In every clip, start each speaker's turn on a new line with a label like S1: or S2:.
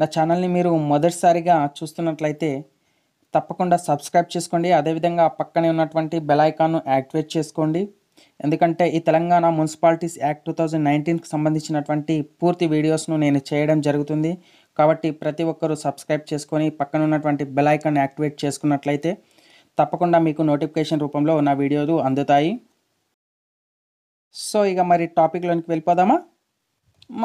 S1: నా ఛానల్ని మీరు మొదటిసారిగా చూస్తున్నట్లయితే తప్పకుండా సబ్స్క్రైబ్ చేసుకోండి అదేవిధంగా పక్కనే ఉన్నటువంటి బెలాయికాన్ను యాక్టివేట్ చేసుకోండి ఎందుకంటే ఈ Telangana municipalities act two thousand నైన్టీన్కి సంబంధించినటువంటి పూర్తి వీడియోస్ను నేను చేయడం జరుగుతుంది కాబట్టి ప్రతి ఒక్కరూ సబ్స్క్రైబ్ చేసుకొని పక్కన ఉన్నటువంటి బెల్ యాక్టివేట్ చేసుకున్నట్లయితే తప్పకుండా మీకు నోటిఫికేషన్ రూపంలో నా వీడియోలు అందుతాయి సో ఇక మరి టాపిక్లోనికి వెళ్ళిపోదామా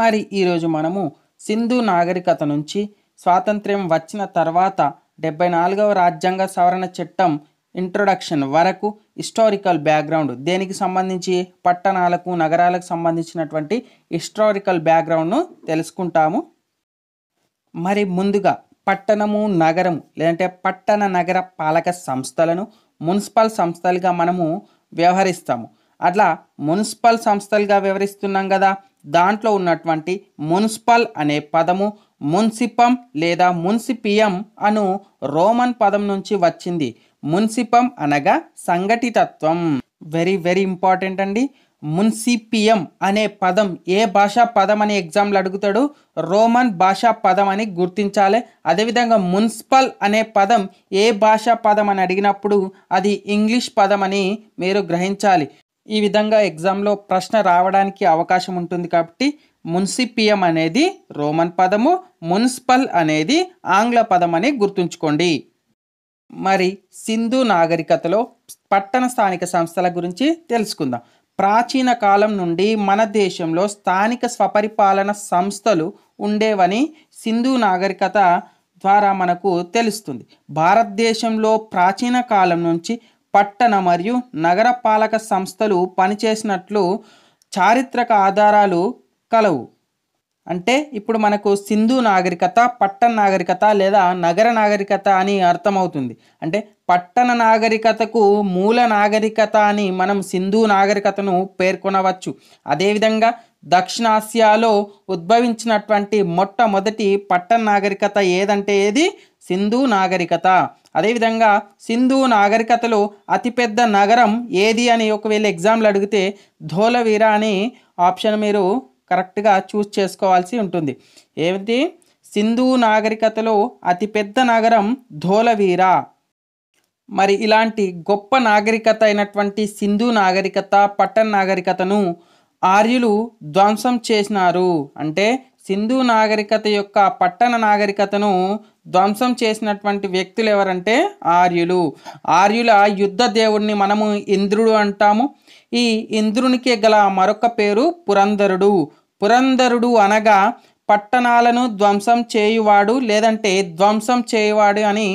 S1: మరి ఈరోజు మనము సింధు నాగరికత నుంచి స్వాతంత్ర్యం వచ్చిన తర్వాత డెబ్బై నాలుగవ రాజ్యాంగ సవరణ చట్టం ఇంట్రొడక్షన్ వరకు హిస్టారికల్ బ్యాక్గ్రౌండ్ దేనికి సంబంధించి పట్టణాలకు నగరాలకు సంబంధించినటువంటి హిస్టారికల్ బ్యాక్గ్రౌండ్ను తెలుసుకుంటాము మరి ముందుగా పట్టణము నగరము లేదంటే పట్టణ నగర పాలక సంస్థలను మున్సిపల్ సంస్థలుగా మనము వ్యవహరిస్తాము అట్లా మున్సిపల్ సంస్థలుగా వ్యవహరిస్తున్నాం కదా దాంట్లో ఉన్నటువంటి మున్సిపల్ అనే పదము మున్సిపం లేదా మున్సిపియం అను రోమన్ పదం నుంచి వచ్చింది మున్సిపం అనగా సంఘటితత్వం వెరీ వెరీ ఇంపార్టెంట్ అండి మున్సిపియం అనే పదం ఏ భాషా పదం అని ఎగ్జామ్లు అడుగుతాడు రోమన్ భాషా పదం అని గుర్తించాలి అదేవిధంగా మున్సిపల్ అనే పదం ఏ భాషా పదం అని అడిగినప్పుడు అది ఇంగ్లీష్ పదం అని మీరు గ్రహించాలి ఈ విధంగా ఎగ్జామ్లో ప్రశ్న రావడానికి అవకాశం ఉంటుంది కాబట్టి మున్సిపియం అనేది రోమన్ పదము మున్సిపల్ అనేది ఆంగ్ల పదం అని గుర్తుంచుకోండి మరి సింధు నాగరికతలో పట్టణ స్థానిక సంస్థల గురించి తెలుసుకుందాం ప్రాచీన కాలం నుండి మన దేశంలో స్థానిక స్వపరిపాలన సంస్థలు ఉండేవని సింధు నాగరికత ద్వారా మనకు తెలుస్తుంది భారతదేశంలో ప్రాచీన కాలం నుంచి పట్టణ మరియు నగరపాలక సంస్థలు పనిచేసినట్లు చారిత్రక ఆధారాలు కలవు అంటే ఇప్పుడు మనకు సింధు నాగరికత పట్టణ నాగరికత లేదా నగర నాగరికత అని అర్థమవుతుంది అంటే పట్టణ నాగరికతకు మూల నాగరికత అని మనం సింధు నాగరికతను పేర్కొనవచ్చు అదేవిధంగా దక్షిణాసియాలో ఉద్భవించినటువంటి మొట్టమొదటి పట్టణ నాగరికత ఏదంటే ఏది సింధు నాగరికత అదేవిధంగా సింధు నాగరికతలో అతిపెద్ద నగరం ఏది అని ఒకవేళ ఎగ్జామ్లు అడిగితే ధోలవీర అని ఆప్షన్ మీరు కరెక్ట్గా చూస్ చేసుకోవాల్సి ఉంటుంది ఏమిటి సింధు నాగరికతలో అతిపెద్ద నగరం ధోలవీర మరి ఇలాంటి గొప్ప నాగరికత అయినటువంటి సింధు నాగరికత పట్టణ నాగరికతను ఆర్యులు ధ్వంసం చేసినారు అంటే సింధు నాగరికత యొక్క పట్టణ నాగరికతను ధ్వంసం చేసినటువంటి వ్యక్తులు ఎవరంటే ఆర్యులు ఆర్యుల యుద్ధ దేవుడిని మనము ఇంద్రుడు అంటాము ఈ ఇంద్రునికి గల మరొక పేరు పురంధరుడు పురంధరుడు అనగా పట్టణాలను ధ్వంసం చేయువాడు లేదంటే ధ్వంసం చేయువాడు అని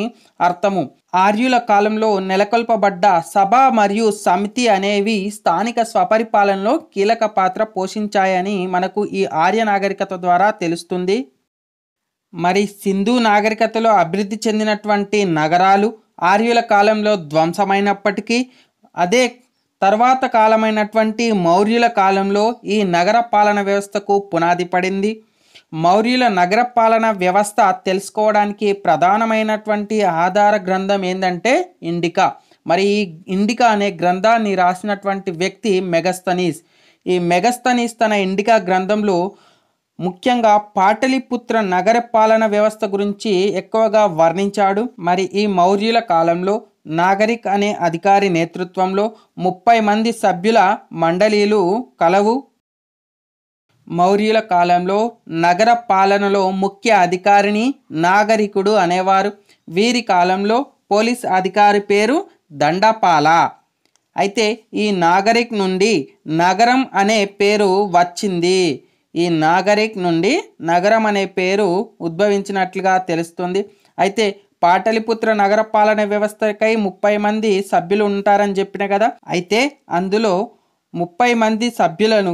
S1: అర్థము ఆర్యుల కాలంలో నెలకొల్పబడ్డ సభ మరియు సమితి అనేవి స్థానిక స్వపరిపాలనలో కీలక పాత్ర పోషించాయని మనకు ఈ ఆర్య నాగరికత ద్వారా తెలుస్తుంది మరి సింధు నాగరికతలో అభివృద్ధి చెందినటువంటి నగరాలు ఆర్యుల కాలంలో ధ్వంసమైనప్పటికీ అదే తర్వాత కాలమైనటువంటి మౌర్యుల కాలంలో ఈ నగర పాలన వ్యవస్థకు పునాది పడింది మౌర్యుల నగరపాలన వ్యవస్థ తెలుసుకోవడానికి ప్రధానమైనటువంటి ఆధార గ్రంథం ఏంటంటే ఇండికా మరి ఈ ఇండికా అనే గ్రంథాన్ని రాసినటువంటి వ్యక్తి మెగస్తనీస్ ఈ మెగస్తనీస్ తన ఇండికా గ్రంథంలో ముఖ్యంగా పాటలిపుత్ర నగర పాలన వ్యవస్థ గురించి ఎక్కువగా వర్ణించాడు మరి ఈ మౌర్యుల కాలంలో నాగరిక్ అనే అధికారి నేతృత్వంలో ముప్పై మంది సభ్యుల మండలీలు కలవు మౌర్యుల కాలంలో నగర పాలనలో ముఖ్య అధికారిని నాగరికుడు అనేవారు వీరి కాలంలో పోలీస్ అధికారి పేరు దండపాల అయితే ఈ నాగరిక్ నుండి నగరం అనే పేరు వచ్చింది ఈ నాగరిక్ నుండి నగరం అనే పేరు ఉద్భవించినట్లుగా తెలుస్తుంది అయితే పాటలిపుత్ర నగరపాలన వ్యవస్థకై ముప్పై మంది సభ్యులు ఉంటారని చెప్పిన కదా అయితే అందులో ముప్పై మంది సభ్యులను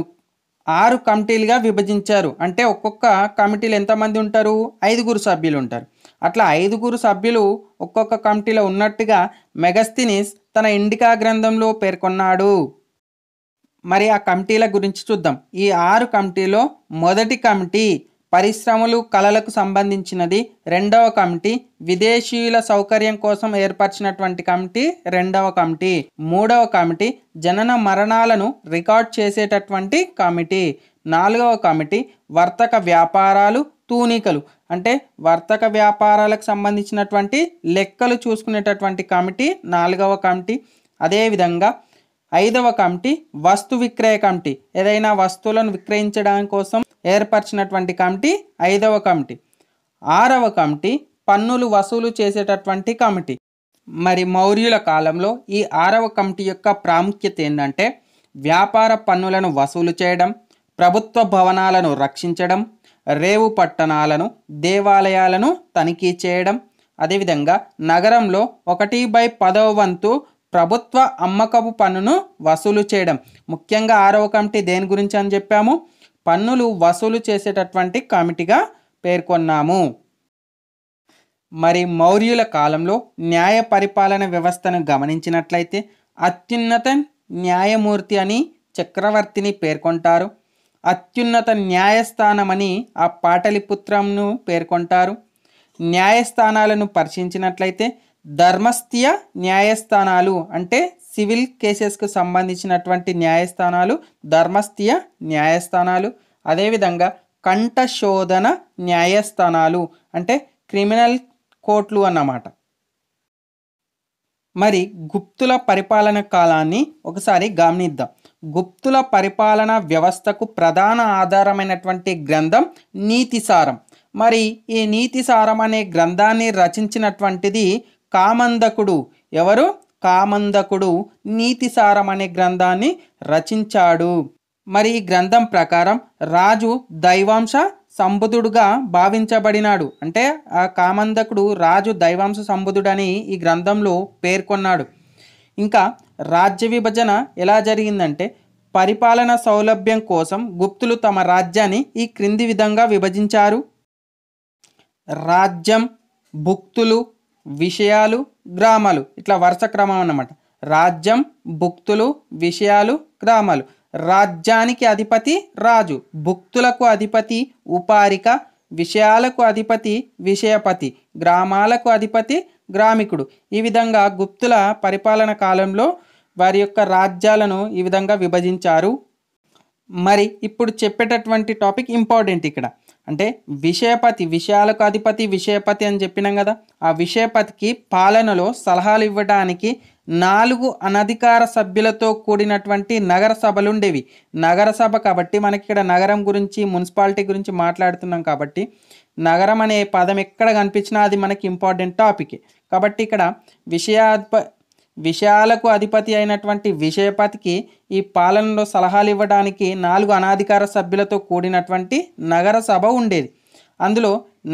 S1: ఆరు కమిటీలుగా విభజించారు అంటే ఒక్కొక్క కమిటీలు ఎంతమంది ఉంటారు ఐదుగురు సభ్యులు ఉంటారు అట్లా ఐదుగురు సభ్యులు ఒక్కొక్క కమిటీలో ఉన్నట్టుగా మెగస్తినిస్ తన ఇండికా గ్రంథంలో పేర్కొన్నాడు మరి ఆ కమిటీల గురించి చూద్దాం ఈ ఆరు కమిటీలో మొదటి కమిటీ పరిశ్రమలు కళలకు సంబంధించినది రెండవ కమిటీ విదేశీయుల సౌకర్యం కోసం ఏర్పరిచినటువంటి కమిటీ రెండవ కమిటీ మూడవ కమిటీ జనన మరణాలను రికార్డ్ చేసేటటువంటి కమిటీ నాలుగవ కమిటీ వర్తక వ్యాపారాలు తూనికలు అంటే వర్తక వ్యాపారాలకు సంబంధించినటువంటి లెక్కలు చూసుకునేటటువంటి కమిటీ నాలుగవ కమిటీ అదేవిధంగా ఐదవ కమిటీ వస్తు విక్రయ కమిటీ ఏదైనా వస్తువులను విక్రయించడం కోసం ఏర్పరిచినటువంటి కమిటీ ఐదవ కమిటీ ఆరవ కమిటీ పన్నులు వసూలు చేసేటటువంటి కమిటీ మరి మౌర్యుల కాలంలో ఈ ఆరవ కమిటీ యొక్క ప్రాముఖ్యత ఏంటంటే వ్యాపార పన్నులను వసూలు చేయడం ప్రభుత్వ భవనాలను రక్షించడం రేవు పట్టణాలను దేవాలయాలను తనిఖీ చేయడం అదేవిధంగా నగరంలో ఒకటి బై పదవ వంతు ప్రభుత్వ అమ్మకపు పన్నును వసూలు చేయడం ముఖ్యంగా ఆరవ కమిటీ దేని గురించి అని చెప్పాము పన్నులు వసూలు చేసేటటువంటి కమిటీగా పేర్కొన్నాము మరి మౌర్యుల కాలంలో న్యాయ పరిపాలన వ్యవస్థను గమనించినట్లయితే అత్యున్నత న్యాయమూర్తి అని చక్రవర్తిని పేర్కొంటారు అత్యున్నత న్యాయస్థానమని ఆ పాటలిపుత్రంను పేర్కొంటారు న్యాయస్థానాలను పరిశీలించినట్లయితే ధర్మస్థియ న్యాయస్థానాలు అంటే సివిల్ కేసెస్కు సంబంధించినటువంటి న్యాయస్థానాలు ధర్మస్థియ న్యాయస్థానాలు అదేవిధంగా కంఠశోధన న్యాయస్థానాలు అంటే క్రిమినల్ కోర్టులు అన్నమాట మరి గుప్తుల పరిపాలన కాలాన్ని ఒకసారి గమనిద్దాం గుప్తుల పరిపాలన వ్యవస్థకు ప్రధాన ఆధారమైనటువంటి గ్రంథం నీతిసారం మరి ఈ నీతిసారం అనే గ్రంథాన్ని రచించినటువంటిది కామందకుడు ఎవరు కామందకుడు నీతిసారం అనే గ్రంథాన్ని రచించాడు మరి ఈ గ్రంథం ప్రకారం రాజు దైవాంశ సంబుధుడుగా భావించబడినాడు అంటే ఆ కామందకుడు రాజు దైవాంశ సంబుధుడని ఈ గ్రంథంలో పేర్కొన్నాడు ఇంకా రాజ్య విభజన ఎలా జరిగిందంటే పరిపాలన సౌలభ్యం కోసం గుప్తులు తమ రాజ్యాన్ని ఈ క్రింది విధంగా విభజించారు రాజ్యం భుక్తులు విషయాలు గ్రామాలు ఇట్లా వరుస క్రమం అన్నమాట రాజ్యం భుక్తులు విషయాలు గ్రామాలు రాజ్యానికి అధిపతి రాజు భుక్తులకు అధిపతి ఉపారిక విషయాలకు అధిపతి విషయపతి గ్రామాలకు అధిపతి గ్రామికుడు ఈ విధంగా గుప్తుల పరిపాలన కాలంలో వారి యొక్క రాజ్యాలను ఈ విధంగా విభజించారు మరి ఇప్పుడు చెప్పేటటువంటి టాపిక్ ఇంపార్టెంట్ ఇక్కడ అంటే విషయపతి విషయాలకు అధిపతి విషయపతి అని చెప్పినాం కదా ఆ విషయపతికి పాలనలో సలహాలు ఇవ్వడానికి నాలుగు అనధికార సభ్యులతో కూడినటువంటి నగర సభలు ఉండేవి నగర సభ కాబట్టి మనకి ఇక్కడ నగరం గురించి మున్సిపాలిటీ గురించి మాట్లాడుతున్నాం కాబట్టి నగరం అనే పదం ఎక్కడ కనిపించినా అది మనకి ఇంపార్టెంట్ టాపిక్ కాబట్టి ఇక్కడ విషయాధిప విషయాలకు అధిపతి అయినటువంటి విషయపతికి ఈ పాలనలో సలహాలు ఇవ్వడానికి నాలుగు అనాధికార సభ్యులతో కూడినటువంటి నగర సభ ఉండేది అందులో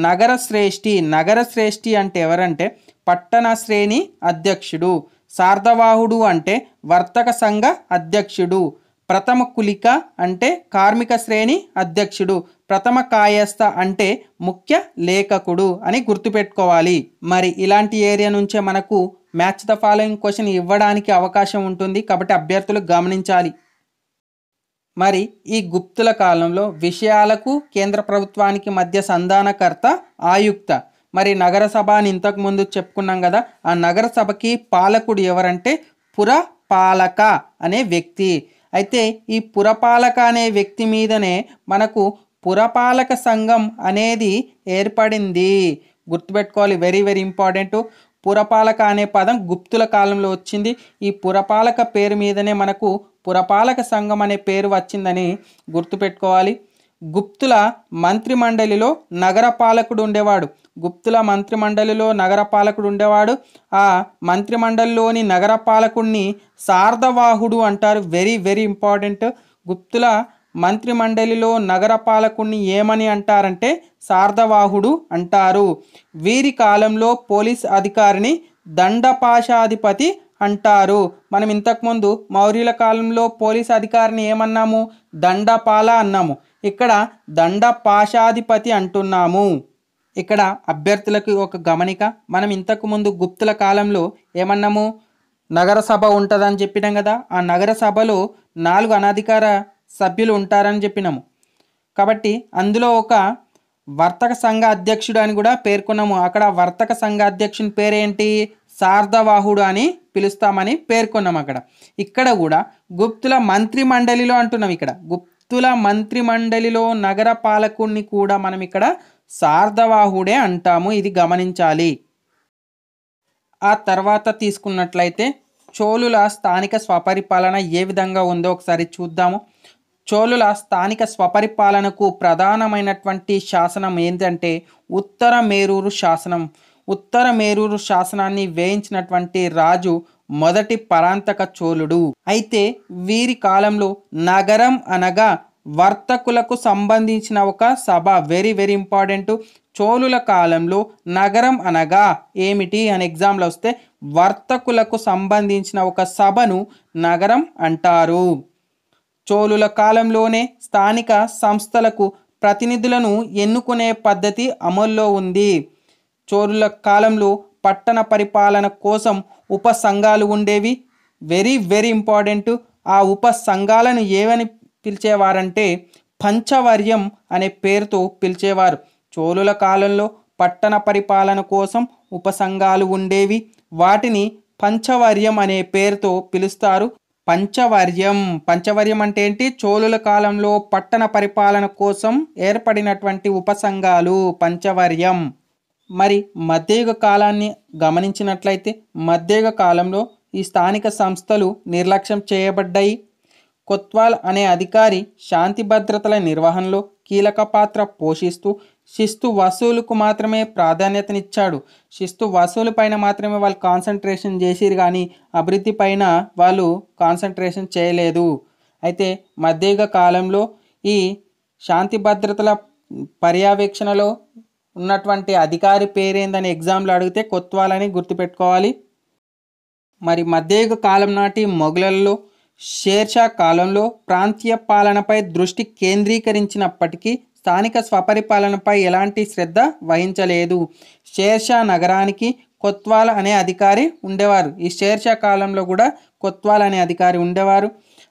S1: నగర శ్రేష్ఠి నగర శ్రేష్ఠి అంటే ఎవరంటే పట్టణ శ్రేణి అధ్యక్షుడు శార్దవాహుడు అంటే వర్తక సంఘ అధ్యక్షుడు ప్రథమ కులిక అంటే కార్మిక శ్రేణి అధ్యక్షుడు ప్రథమ కాయస్థ అంటే ముఖ్య లేఖకుడు అని గుర్తుపెట్టుకోవాలి మరి ఇలాంటి ఏరియా నుంచే మనకు మ్యాచ్ ద ఫాలోయింగ్ క్వశ్చన్ ఇవ్వడానికి అవకాశం ఉంటుంది కాబట్టి అభ్యర్థులు గమనించాలి మరి ఈ గుప్తుల కాలంలో విషయాలకు కేంద్ర ప్రభుత్వానికి మధ్య సంధానకర్త ఆయుక్త మరి నగర సభ అని ఇంతకుముందు చెప్పుకున్నాం కదా ఆ నగర సభకి పాలకుడు ఎవరంటే పురపాలక అనే వ్యక్తి అయితే ఈ పురపాలక అనే వ్యక్తి మీదనే మనకు పురపాలక సంఘం అనేది ఏర్పడింది గుర్తుపెట్టుకోవాలి వెరీ వెరీ ఇంపార్టెంట్ పురపాలక అనే పదం గుప్తుల కాలంలో వచ్చింది ఈ పురపాలక పేరు మీదనే మనకు పురపాలక సంఘం అనే పేరు వచ్చిందని గుర్తుపెట్టుకోవాలి గుప్తుల మంత్రిమండలిలో నగరపాలకుడు ఉండేవాడు గుప్తుల మంత్రిమండలిలో నగరపాలకుడు ఉండేవాడు ఆ మంత్రిమండలిలోని నగరపాలకుడిని శార్దవాహుడు అంటారు వెరీ వెరీ ఇంపార్టెంట్ గుప్తుల మంత్రిమండలిలో నగరపాలకుణ్ణి ఏమని అంటారంటే శారదవాహుడు అంటారు వీరి కాలంలో పోలీస్ అధికారిని దండపాశాధిపతి అంటారు మనం ఇంతకుముందు మౌర్యుల కాలంలో పోలీస్ అధికారిని ఏమన్నాము దండపాల అన్నాము ఇక్కడ దండపాశాధిపతి అంటున్నాము ఇక్కడ అభ్యర్థులకు ఒక గమనిక మనం ఇంతకుముందు గుప్తుల కాలంలో ఏమన్నాము నగరసభ ఉంటుందని చెప్పినాం కదా ఆ నగరసభలో నాలుగు అనధికార సభ్యులు ఉంటారని చెప్పినాము కాబట్టి అందులో ఒక వర్తక సంఘ అధ్యక్షుడు అని కూడా పేర్కొన్నాము అక్కడ వర్తక సంఘ అధ్యక్షుని పేరేంటి శారదవాహుడు అని పిలుస్తామని పేర్కొన్నాం అక్కడ ఇక్కడ కూడా గుప్తుల మంత్రి మండలిలో అంటున్నాం ఇక్కడ గుప్తుల మంత్రి మండలిలో నగర పాలకుడిని కూడా మనం ఇక్కడ శారదవాహుడే అంటాము ఇది గమనించాలి ఆ తర్వాత తీసుకున్నట్లయితే చోళుల స్థానిక స్వపరిపాలన ఏ విధంగా ఉందో ఒకసారి చూద్దాము చోళుల స్థానిక స్వపరిపాలనకు ప్రధానమైనటువంటి శాసనం ఏంటంటే ఉత్తర మేరూరు శాసనం ఉత్తర మేరూరు శాసనాన్ని వేయించినటువంటి రాజు మొదటి పరాంతక చోళుడు అయితే వీరి కాలంలో నగరం అనగా వర్తకులకు సంబంధించిన ఒక సభ వెరీ వెరీ ఇంపార్టెంట్ చోళుల కాలంలో నగరం అనగా ఏమిటి అని ఎగ్జామ్లో వస్తే వర్తకులకు సంబంధించిన ఒక సభను నగరం అంటారు చోళుల కాలంలోనే స్థానిక సంస్థలకు ప్రతినిధులను ఎన్నుకునే పద్ధతి అమల్లో ఉంది చోళుల కాలంలో పట్టణ పరిపాలన కోసం ఉప సంఘాలు ఉండేవి వెరీ వెరీ ఇంపార్టెంట్ ఆ ఉప సంఘాలను ఏమని పిలిచేవారంటే పంచవర్యం అనే పేరుతో పిలిచేవారు చోళుల కాలంలో పట్టణ పరిపాలన కోసం ఉప సంఘాలు ఉండేవి వాటిని పంచవర్యం అనే పేరుతో పిలుస్తారు పంచవర్యం పంచవర్యం అంటే ఏంటి చోళుల కాలంలో పట్టణ పరిపాలన కోసం ఏర్పడినటువంటి ఉపసంఘాలు పంచవర్యం మరి మధ్యయుగ కాలాన్ని గమనించినట్లయితే మధ్యయుగ కాలంలో ఈ స్థానిక సంస్థలు నిర్లక్ష్యం చేయబడ్డాయి కొత్వాల్ అనే అధికారి శాంతి భద్రతల నిర్వహణలో కీలక పాత్ర పోషిస్తూ శిస్తు వసూలుకు మాత్రమే ప్రాధాన్యతనిచ్చాడు శిస్తు వసూలు పైన మాత్రమే వాళ్ళు కాన్సన్ట్రేషన్ చేసిరు కానీ అభివృద్ధి పైన వాళ్ళు కాన్సన్ట్రేషన్ చేయలేదు అయితే మధ్యయుగ కాలంలో ఈ శాంతి భద్రతల పర్యవేక్షణలో ఉన్నటువంటి అధికారి పేరేందని ఎగ్జామ్లో అడిగితే కొత్వాలని గుర్తుపెట్టుకోవాలి మరి మధ్యయుగ కాలం నాటి మొఘలల్లో షేర్షా కాలంలో ప్రాంతీయ పాలనపై దృష్టి కేంద్రీకరించినప్పటికీ స్థానిక స్వపరిపాలనపై ఎలాంటి శ్రద్ధ వహించలేదు షేర్షా నగరానికి కొత్వాల అనే అధికారి ఉండేవారు ఈ షేర్షా కాలంలో కూడా కొత్వాల్ అనే అధికారి ఉండేవారు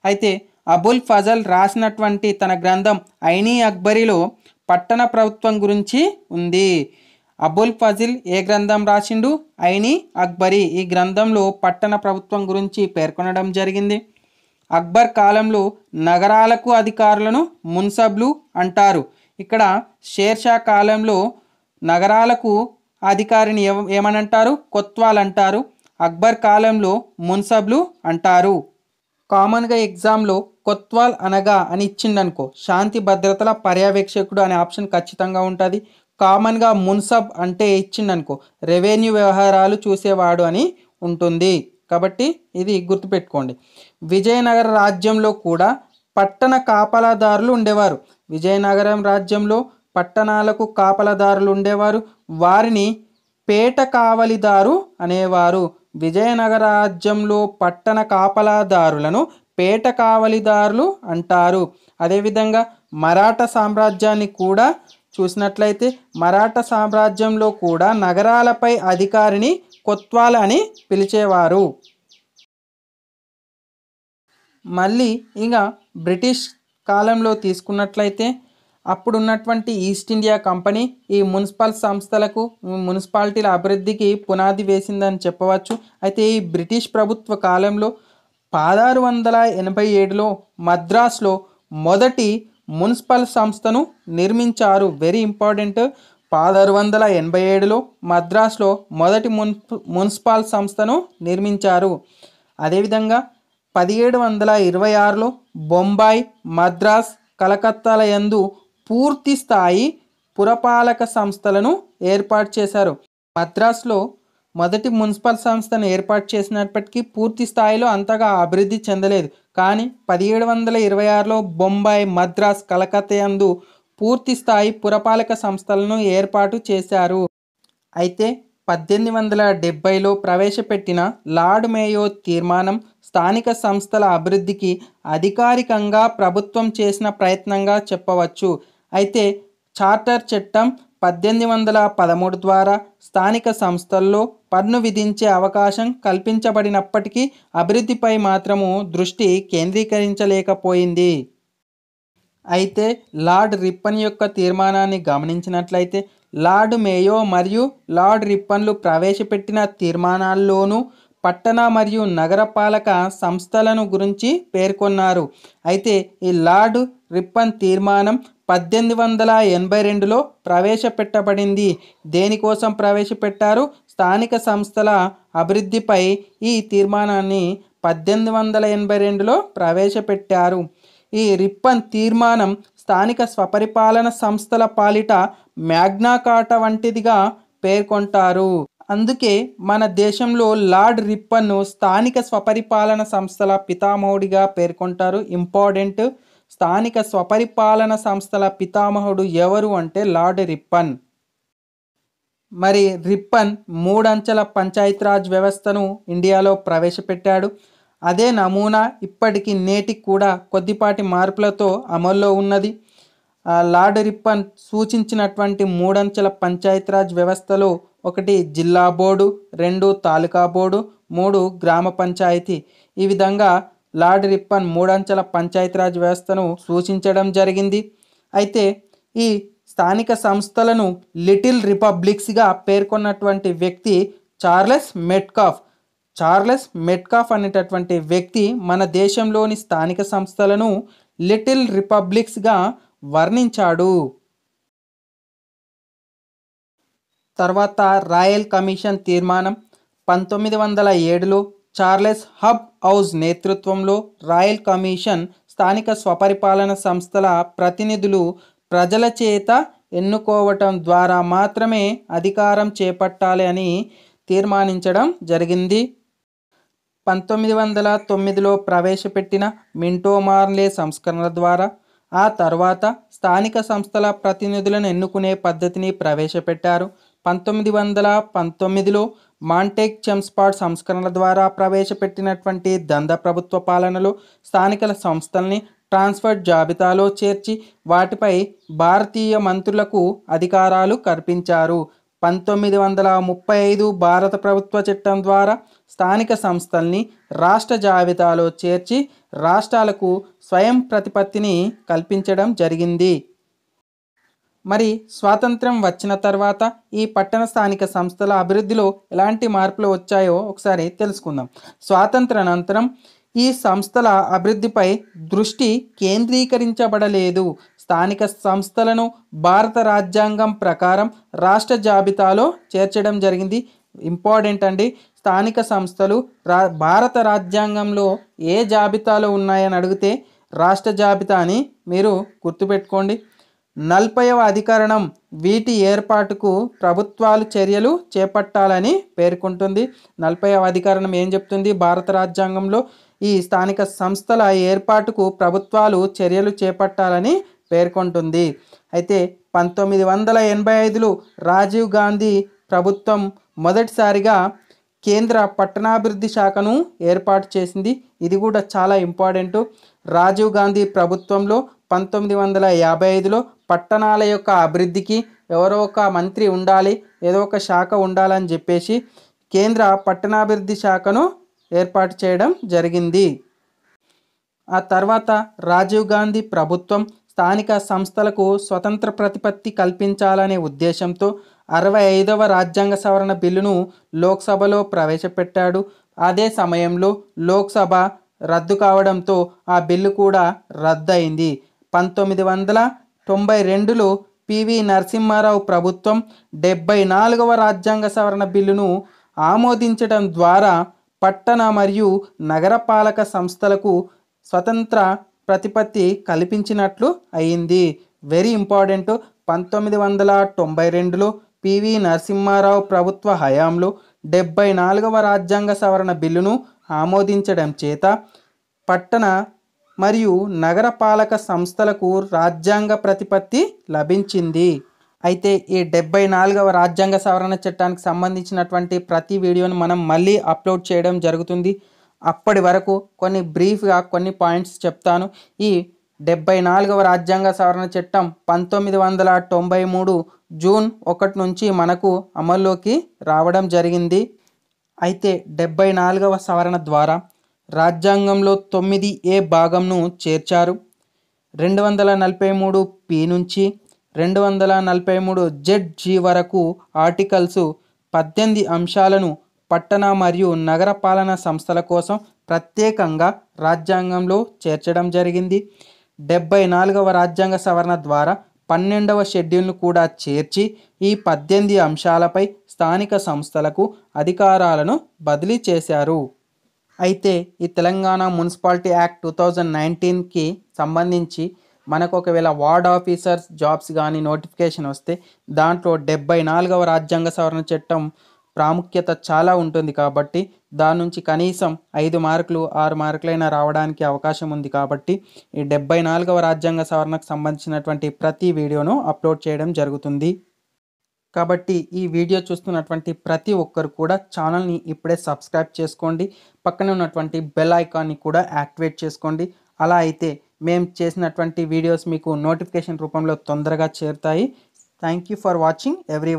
S1: అయితే అబుల్ ఫజల్ రాసినటువంటి తన గ్రంథం ఐనీ అక్బరిలో పట్టణ ప్రభుత్వం గురించి ఉంది అబుల్ ఫజిల్ ఏ గ్రంథం రాసిండు ఐని అక్బరి ఈ గ్రంథంలో పట్టణ ప్రభుత్వం గురించి పేర్కొనడం జరిగింది అక్బర్ కాలంలో నగరాలకు అధికారులను మున్సబ్లు అంటారు ఇక్కడ షేర్షా కాలంలో నగరాలకు అధికారిని ఏమనంటారు కొత్వాల్ అంటారు అక్బర్ కాలంలో మున్సబ్లు అంటారు కామన్గా ఎగ్జామ్లో కొత్వాల్ అనగా అని ఇచ్చిండనుకో శాంతి భద్రతల పర్యవేక్షకుడు అనే ఆప్షన్ ఖచ్చితంగా ఉంటుంది కామన్గా మున్సబ్ అంటే ఇచ్చిండనుకో రెవెన్యూ వ్యవహారాలు చూసేవాడు అని ఉంటుంది కాబట్టి ఇది గుర్తుపెట్టుకోండి విజయనగర రాజ్యంలో కూడా పట్టణ కాపలాదారులు ఉండేవారు విజయనగరం రాజ్యంలో పట్టణాలకు కాపలదారులు ఉండేవారు వారిని పేట కావలిదారు అనేవారు విజయనగర రాజ్యంలో పట్టణ కాపలాదారులను పేట కావలిదారులు అంటారు అదేవిధంగా మరాఠా సామ్రాజ్యాన్ని కూడా చూసినట్లయితే మరాఠా సామ్రాజ్యంలో కూడా నగరాలపై అధికారిని కొత్వాల అని పిలిచేవారు మళ్ళీ ఇంకా బ్రిటిష్ కాలంలో తీసుకున్నట్లయితే అప్పుడున్నటువంటి ఈస్ట్ ఇండియా కంపెనీ ఈ మున్సిపల్ సంస్థలకు మున్సిపాలిటీల అభివృద్ధికి పునాది వేసిందని చెప్పవచ్చు అయితే ఈ బ్రిటిష్ ప్రభుత్వ కాలంలో పదహారు వందల ఎనభై ఏడులో మద్రాసులో మొదటి మున్సిపల్ సంస్థను నిర్మించారు వెరీ ఇంపార్టెంట్ పదహారు వందల ఎనభై ఏడులో మద్రాసులో మొదటి మున్సిపల్ సంస్థను నిర్మించారు అదేవిధంగా పదిహేడు వందల ఇరవై ఆరులో బొంబాయి మద్రాస్ కలకత్తాల యందు పూర్తి స్థాయి పురపాలక సంస్థలను ఏర్పాటు చేశారు మద్రాసులో మొదటి మున్సిపల్ సంస్థను ఏర్పాటు చేసినప్పటికీ పూర్తి స్థాయిలో అంతగా అభివృద్ధి చెందలేదు కానీ పదిహేడు వందల ఇరవై ఆరులో బొంబాయి మద్రాస్ కలకత్తా యందు పూర్తి స్థాయి పురపాలక సంస్థలను ఏర్పాటు చేశారు అయితే పద్దెనిమిది వందల డెబ్బైలో ప్రవేశపెట్టిన లార్డ్ మేయో తీర్మానం స్థానిక సంస్థల అభివృద్ధికి అధికారికంగా ప్రభుత్వం చేసిన ప్రయత్నంగా చెప్పవచ్చు అయితే చార్టర్ చట్టం పద్దెనిమిది వందల పదమూడు ద్వారా స్థానిక సంస్థల్లో పన్ను విధించే అవకాశం కల్పించబడినప్పటికీ అభివృద్ధిపై మాత్రము దృష్టి కేంద్రీకరించలేకపోయింది అయితే లార్డ్ రిప్పన్ యొక్క తీర్మానాన్ని గమనించినట్లయితే లార్డ్ మేయో మరియు లార్డ్ రిప్పన్లు ప్రవేశపెట్టిన తీర్మానాల్లోనూ పట్టణ మరియు నగరపాలక సంస్థలను గురించి పేర్కొన్నారు అయితే ఈ లార్డ్ రిప్పన్ తీర్మానం పద్దెనిమిది వందల ఎనభై రెండులో ప్రవేశపెట్టబడింది దేనికోసం ప్రవేశపెట్టారు స్థానిక సంస్థల అభివృద్ధిపై ఈ తీర్మానాన్ని పద్దెనిమిది వందల ఎనభై రెండులో ప్రవేశపెట్టారు ఈ రిప్పన్ తీర్మానం స్థానిక స్వపరిపాలన సంస్థల పాలిట మ్యాగ్నాకాట వంటిదిగా పేర్కొంటారు అందుకే మన దేశంలో లార్డ్ రిప్పన్ను స్థానిక స్వపరిపాలన సంస్థల పితామహుడిగా పేర్కొంటారు ఇంపార్టెంట్ స్థానిక స్వపరిపాలన సంస్థల పితామహుడు ఎవరు అంటే లార్డ్ రిప్పన్ మరి రిప్పన్ మూడంచెల పంచాయతీరాజ్ వ్యవస్థను ఇండియాలో ప్రవేశపెట్టాడు అదే నమూనా ఇప్పటికీ నేటికి కూడా కొద్దిపాటి మార్పులతో అమల్లో ఉన్నది లార్డ్ రిప్పన్ సూచించినటువంటి మూడంచెల పంచాయతీరాజ్ వ్యవస్థలో ఒకటి జిల్లా బోర్డు రెండు తాలూకా బోర్డు మూడు గ్రామ పంచాయతీ ఈ విధంగా లార్డ్ రిప్పన్ మూడంచెల పంచాయతీరాజ్ వ్యవస్థను సూచించడం జరిగింది అయితే ఈ స్థానిక సంస్థలను లిటిల్ రిపబ్లిక్స్గా పేర్కొన్నటువంటి వ్యక్తి చార్లెస్ మెట్కాఫ్ చార్లెస్ మెట్కాఫ్ అనేటటువంటి వ్యక్తి మన దేశంలోని స్థానిక సంస్థలను లిటిల్ రిపబ్లిక్స్గా వర్ణించాడు తర్వాత రాయల్ కమిషన్ తీర్మానం పంతొమ్మిది వందల ఏడులో చార్లెస్ హబ్ హౌజ్ నేతృత్వంలో రాయల్ కమిషన్ స్థానిక స్వపరిపాలన సంస్థల ప్రతినిధులు ప్రజల చేత ఎన్నుకోవటం ద్వారా మాత్రమే అధికారం చేపట్టాలి అని తీర్మానించడం జరిగింది పంతొమ్మిది వందల తొమ్మిదిలో ప్రవేశపెట్టిన మింటో మార్లే సంస్కరణల ద్వారా ఆ తర్వాత స్థానిక సంస్థల ప్రతినిధులను ఎన్నుకునే పద్ధతిని ప్రవేశపెట్టారు పంతొమ్మిది వందల పంతొమ్మిదిలో మాంటేక్ చెంస్పాడ్ సంస్కరణల ద్వారా ప్రవేశపెట్టినటువంటి దంద ప్రభుత్వ పాలనలో స్థానిక సంస్థల్ని ట్రాన్స్ఫర్ జాబితాలో చేర్చి వాటిపై భారతీయ మంత్రులకు అధికారాలు కల్పించారు పంతొమ్మిది వందల ముప్పై ఐదు భారత ప్రభుత్వ చట్టం ద్వారా స్థానిక సంస్థల్ని రాష్ట్ర జాబితాలో చేర్చి రాష్ట్రాలకు స్వయం ప్రతిపత్తిని కల్పించడం జరిగింది మరి స్వాతంత్రం వచ్చిన తర్వాత ఈ పట్టణ స్థానిక సంస్థల అభివృద్ధిలో ఎలాంటి మార్పులు వచ్చాయో ఒకసారి తెలుసుకుందాం అనంతరం ఈ సంస్థల అభివృద్ధిపై దృష్టి కేంద్రీకరించబడలేదు స్థానిక సంస్థలను భారత రాజ్యాంగం ప్రకారం రాష్ట్ర జాబితాలో చేర్చడం జరిగింది ఇంపార్టెంట్ అండి స్థానిక సంస్థలు రా భారత రాజ్యాంగంలో ఏ జాబితాలో ఉన్నాయని అడిగితే రాష్ట్ర జాబితా అని మీరు గుర్తుపెట్టుకోండి నలభైవ అధికరణం వీటి ఏర్పాటుకు ప్రభుత్వాలు చర్యలు చేపట్టాలని పేర్కొంటుంది నలభైవ అధికరణం ఏం చెప్తుంది భారత రాజ్యాంగంలో ఈ స్థానిక సంస్థల ఏర్పాటుకు ప్రభుత్వాలు చర్యలు చేపట్టాలని పేర్కొంటుంది అయితే పంతొమ్మిది వందల ఎనభై ఐదులో రాజీవ్ గాంధీ ప్రభుత్వం మొదటిసారిగా కేంద్ర పట్టణాభివృద్ధి శాఖను ఏర్పాటు చేసింది ఇది కూడా చాలా ఇంపార్టెంట్ రాజీవ్ గాంధీ ప్రభుత్వంలో పంతొమ్మిది వందల యాభై ఐదులో పట్టణాల యొక్క అభివృద్ధికి ఎవరో ఒక మంత్రి ఉండాలి ఏదో ఒక శాఖ ఉండాలని చెప్పేసి కేంద్ర పట్టణాభివృద్ధి శాఖను ఏర్పాటు చేయడం జరిగింది ఆ తర్వాత రాజీవ్ గాంధీ ప్రభుత్వం స్థానిక సంస్థలకు స్వతంత్ర ప్రతిపత్తి కల్పించాలనే ఉద్దేశంతో అరవై ఐదవ రాజ్యాంగ సవరణ బిల్లును లోక్సభలో ప్రవేశపెట్టాడు అదే సమయంలో లోక్సభ రద్దు కావడంతో ఆ బిల్లు కూడా రద్దయింది పంతొమ్మిది వందల తొంభై రెండులో పివి నరసింహారావు ప్రభుత్వం డెబ్బై నాలుగవ రాజ్యాంగ సవరణ బిల్లును ఆమోదించడం ద్వారా పట్టణ మరియు నగరపాలక సంస్థలకు స్వతంత్ర ప్రతిపత్తి కల్పించినట్లు అయింది వెరీ ఇంపార్టెంట్ పంతొమ్మిది వందల తొంభై రెండులో పివి నరసింహారావు ప్రభుత్వ హయాంలో డెబ్బై నాలుగవ రాజ్యాంగ సవరణ బిల్లును ఆమోదించడం చేత పట్టణ మరియు నగరపాలక సంస్థలకు రాజ్యాంగ ప్రతిపత్తి లభించింది అయితే ఈ డెబ్బై నాలుగవ రాజ్యాంగ సవరణ చట్టానికి సంబంధించినటువంటి ప్రతి వీడియోని మనం మళ్ళీ అప్లోడ్ చేయడం జరుగుతుంది అప్పటి వరకు కొన్ని బ్రీఫ్గా కొన్ని పాయింట్స్ చెప్తాను ఈ డెబ్బై నాలుగవ రాజ్యాంగ సవరణ చట్టం పంతొమ్మిది వందల తొంభై మూడు జూన్ ఒకటి నుంచి మనకు అమల్లోకి రావడం జరిగింది అయితే డెబ్బై నాలుగవ సవరణ ద్వారా రాజ్యాంగంలో తొమ్మిది ఏ భాగంను చేర్చారు రెండు వందల నలభై మూడు పి నుంచి రెండు వందల నలభై మూడు జెడ్ జీ వరకు ఆర్టికల్స్ పద్దెనిమిది అంశాలను పట్టణ మరియు నగర పాలన సంస్థల కోసం ప్రత్యేకంగా రాజ్యాంగంలో చేర్చడం జరిగింది డెబ్బై నాలుగవ రాజ్యాంగ సవరణ ద్వారా పన్నెండవ షెడ్యూల్ను కూడా చేర్చి ఈ పద్దెనిమిది అంశాలపై స్థానిక సంస్థలకు అధికారాలను బదిలీ చేశారు అయితే ఈ Telangana municipality act two thousand నైన్టీన్కి సంబంధించి మనకు ఒకవేళ వార్డ్ ఆఫీసర్స్ జాబ్స్ కానీ నోటిఫికేషన్ వస్తే దాంట్లో డెబ్బై నాలుగవ రాజ్యాంగ సవరణ చట్టం ప్రాముఖ్యత చాలా ఉంటుంది కాబట్టి దాని నుంచి కనీసం ఐదు మార్కులు ఆరు మార్కులైనా రావడానికి అవకాశం ఉంది కాబట్టి ఈ డెబ్బై నాలుగవ రాజ్యాంగ సవరణకు సంబంధించినటువంటి ప్రతి వీడియోను అప్లోడ్ చేయడం జరుగుతుంది కాబట్టి ఈ వీడియో చూస్తున్నటువంటి ప్రతి ఒక్కరు కూడా ఛానల్ని ఇప్పుడే సబ్స్క్రైబ్ చేసుకోండి పక్కనే ఉన్నటువంటి బెల్ ఐకాన్ని కూడా యాక్టివేట్ చేసుకోండి అలా అయితే మేము చేసినటువంటి వీడియోస్ మీకు నోటిఫికేషన్ రూపంలో తొందరగా చేరుతాయి thank you for watching every